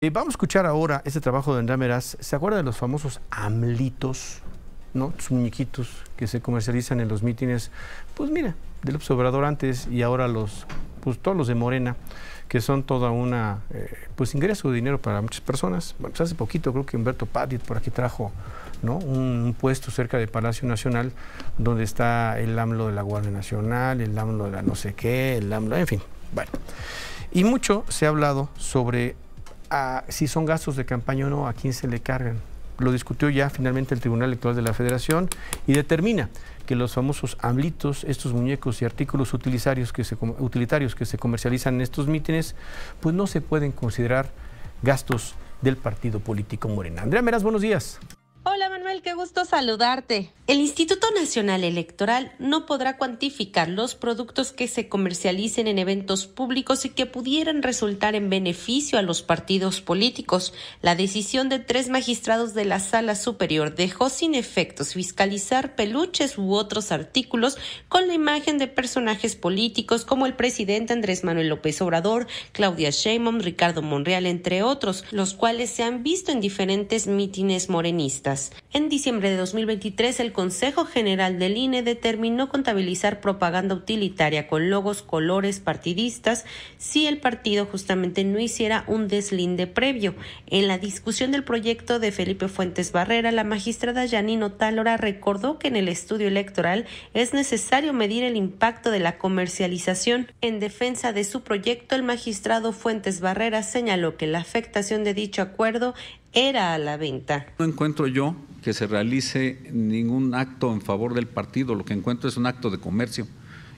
Eh, vamos a escuchar ahora este trabajo de André Meraz. ¿Se acuerda de los famosos amlitos? ¿No? Sus muñequitos que se comercializan en los mítines. Pues mira, del observador antes y ahora los, pues todos los de Morena, que son toda una, eh, pues ingreso de dinero para muchas personas. Bueno, pues hace poquito creo que Humberto Padit por aquí trajo, ¿no? Un, puesto cerca de Palacio Nacional donde está el AMLO de la Guardia Nacional, el AMLO de la no sé qué, el AMLO, en fin, bueno. Y mucho se ha hablado sobre si son gastos de campaña o no, a quién se le cargan. Lo discutió ya finalmente el Tribunal Electoral de la Federación y determina que los famosos amlitos, estos muñecos y artículos utilitarios que se, utilitarios que se comercializan en estos mítines, pues no se pueden considerar gastos del partido político Morena. Andrea Meras, buenos días. Qué gusto saludarte. El Instituto Nacional Electoral no podrá cuantificar los productos que se comercialicen en eventos públicos y que pudieran resultar en beneficio a los partidos políticos. La decisión de tres magistrados de la Sala Superior dejó sin efectos fiscalizar peluches u otros artículos con la imagen de personajes políticos como el presidente Andrés Manuel López Obrador, Claudia Sheinbaum, Ricardo Monreal, entre otros, los cuales se han visto en diferentes mítines morenistas. En diciembre de 2023, el Consejo General del INE determinó contabilizar propaganda utilitaria con logos, colores partidistas si el partido justamente no hiciera un deslinde previo. En la discusión del proyecto de Felipe Fuentes Barrera, la magistrada Janino Tálora recordó que en el estudio electoral es necesario medir el impacto de la comercialización. En defensa de su proyecto, el magistrado Fuentes Barrera señaló que la afectación de dicho acuerdo era a la venta. No encuentro yo que se realice ningún acto en favor del partido, lo que encuentro es un acto de comercio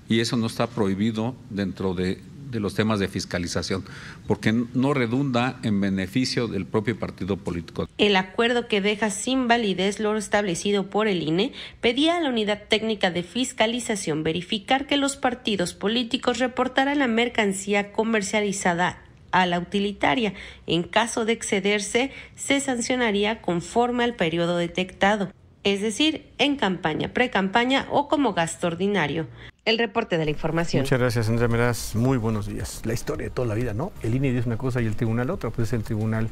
y eso no está prohibido dentro de, de los temas de fiscalización, porque no redunda en beneficio del propio partido político. El acuerdo que deja sin validez lo establecido por el INE pedía a la Unidad Técnica de Fiscalización verificar que los partidos políticos reportaran la mercancía comercializada a la utilitaria. En caso de excederse, se sancionaría conforme al periodo detectado, es decir, en campaña, pre-campaña o como gasto ordinario. El reporte de la información. Muchas gracias, Andrea Muy buenos días. La historia de toda la vida, ¿no? El INE dice una cosa y el tribunal otra, pues es el tribunal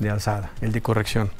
de alzada, el de corrección.